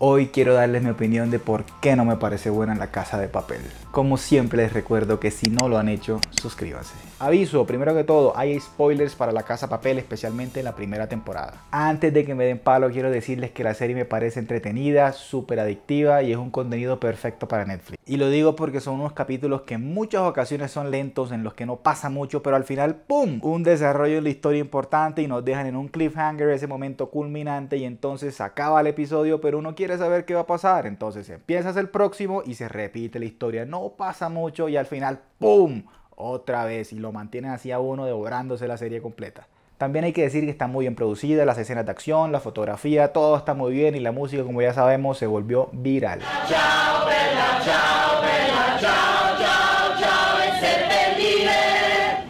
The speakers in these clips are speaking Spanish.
Hoy quiero darles mi opinión de por qué no me parece buena la casa de papel. Como siempre les recuerdo que si no lo han hecho, suscríbanse. Aviso, primero que todo, hay spoilers para la casa de papel, especialmente en la primera temporada. Antes de que me den palo, quiero decirles que la serie me parece entretenida, súper adictiva y es un contenido perfecto para Netflix. Y lo digo porque son unos capítulos que en muchas ocasiones son lentos, en los que no pasa mucho, pero al final, ¡pum! Un desarrollo en la historia importante y nos dejan en un cliffhanger ese momento culminante y entonces acaba el episodio, pero uno quiere saber qué va a pasar. Entonces empiezas el próximo y se repite la historia. No pasa mucho y al final, ¡pum! Otra vez y lo mantienen así a uno devorándose la serie completa. También hay que decir que está muy bien producida, las escenas de acción, la fotografía, todo está muy bien y la música, como ya sabemos, se volvió viral. Chao, bella,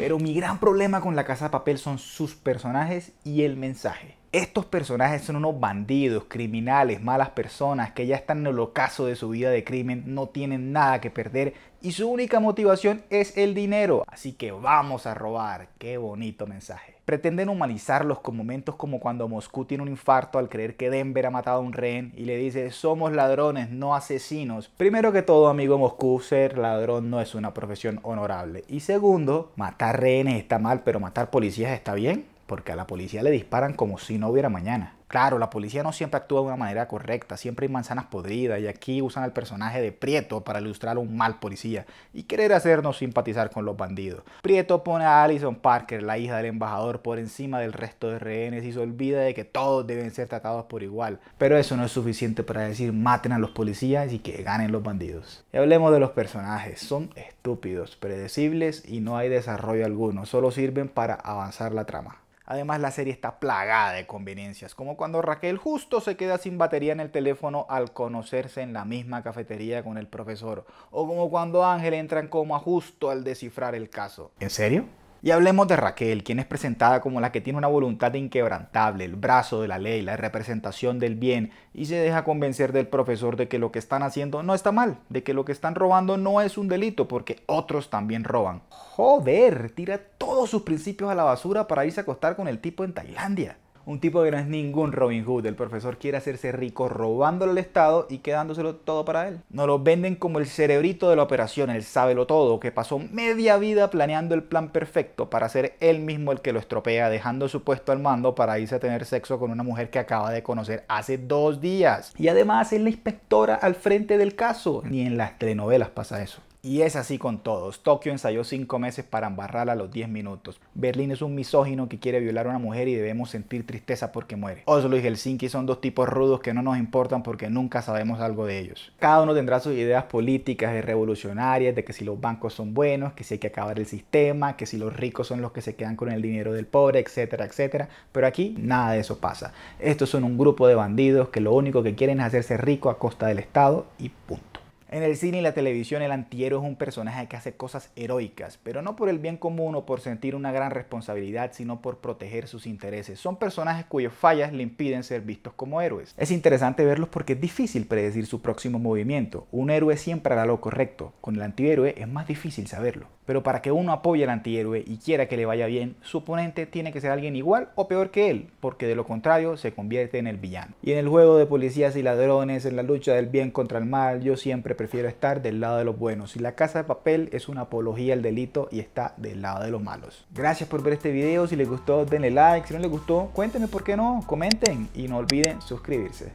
Pero mi gran problema con la casa de papel son sus personajes y el mensaje. Estos personajes son unos bandidos, criminales, malas personas que ya están en el ocaso de su vida de crimen, no tienen nada que perder y su única motivación es el dinero. Así que vamos a robar. Qué bonito mensaje. Pretenden humanizarlos con momentos como cuando Moscú tiene un infarto al creer que Denver ha matado a un rehén y le dice somos ladrones, no asesinos. Primero que todo, amigo Moscú, ser ladrón no es una profesión honorable. Y segundo, matar rehenes está mal, pero matar policías está bien porque a la policía le disparan como si no hubiera mañana. Claro, la policía no siempre actúa de una manera correcta, siempre hay manzanas podridas y aquí usan al personaje de Prieto para ilustrar a un mal policía y querer hacernos simpatizar con los bandidos. Prieto pone a Allison Parker, la hija del embajador, por encima del resto de rehenes y se olvida de que todos deben ser tratados por igual. Pero eso no es suficiente para decir maten a los policías y que ganen los bandidos. Y hablemos de los personajes, son estúpidos, predecibles y no hay desarrollo alguno, solo sirven para avanzar la trama. Además, la serie está plagada de conveniencias, como cuando Raquel justo se queda sin batería en el teléfono al conocerse en la misma cafetería con el profesor, o como cuando Ángel entra en coma justo al descifrar el caso. ¿En serio? Y hablemos de Raquel, quien es presentada como la que tiene una voluntad inquebrantable, el brazo de la ley, la representación del bien, y se deja convencer del profesor de que lo que están haciendo no está mal, de que lo que están robando no es un delito, porque otros también roban. Joder, tira todos sus principios a la basura para irse a acostar con el tipo en Tailandia. Un tipo que no es ningún Robin Hood. El profesor quiere hacerse rico robándole al Estado y quedándoselo todo para él. No lo venden como el cerebrito de la operación, el sábelo todo, que pasó media vida planeando el plan perfecto para ser él mismo el que lo estropea, dejando su puesto al mando para irse a tener sexo con una mujer que acaba de conocer hace dos días. Y además es la inspectora al frente del caso. Ni en las telenovelas pasa eso. Y es así con todos. Tokio ensayó cinco meses para embarrarla a los 10 minutos. Berlín es un misógino que quiere violar a una mujer y debemos sentir tristeza porque muere. Oslo oh, y Helsinki son dos tipos rudos que no nos importan porque nunca sabemos algo de ellos. Cada uno tendrá sus ideas políticas y revolucionarias de que si los bancos son buenos, que si hay que acabar el sistema, que si los ricos son los que se quedan con el dinero del pobre, etcétera, etcétera. Pero aquí nada de eso pasa. Estos son un grupo de bandidos que lo único que quieren es hacerse rico a costa del Estado y punto. En el cine y la televisión el antihéroe es un personaje que hace cosas heroicas, pero no por el bien común o por sentir una gran responsabilidad, sino por proteger sus intereses. Son personajes cuyas fallas le impiden ser vistos como héroes. Es interesante verlos porque es difícil predecir su próximo movimiento. Un héroe siempre hará lo correcto. Con el antihéroe es más difícil saberlo. Pero para que uno apoye al antihéroe y quiera que le vaya bien, su oponente tiene que ser alguien igual o peor que él, porque de lo contrario se convierte en el villano. Y en el juego de policías y ladrones, en la lucha del bien contra el mal, yo siempre prefiero estar del lado de los buenos. Y la casa de papel es una apología al delito y está del lado de los malos. Gracias por ver este video, si les gustó denle like, si no les gustó cuéntenme por qué no, comenten y no olviden suscribirse.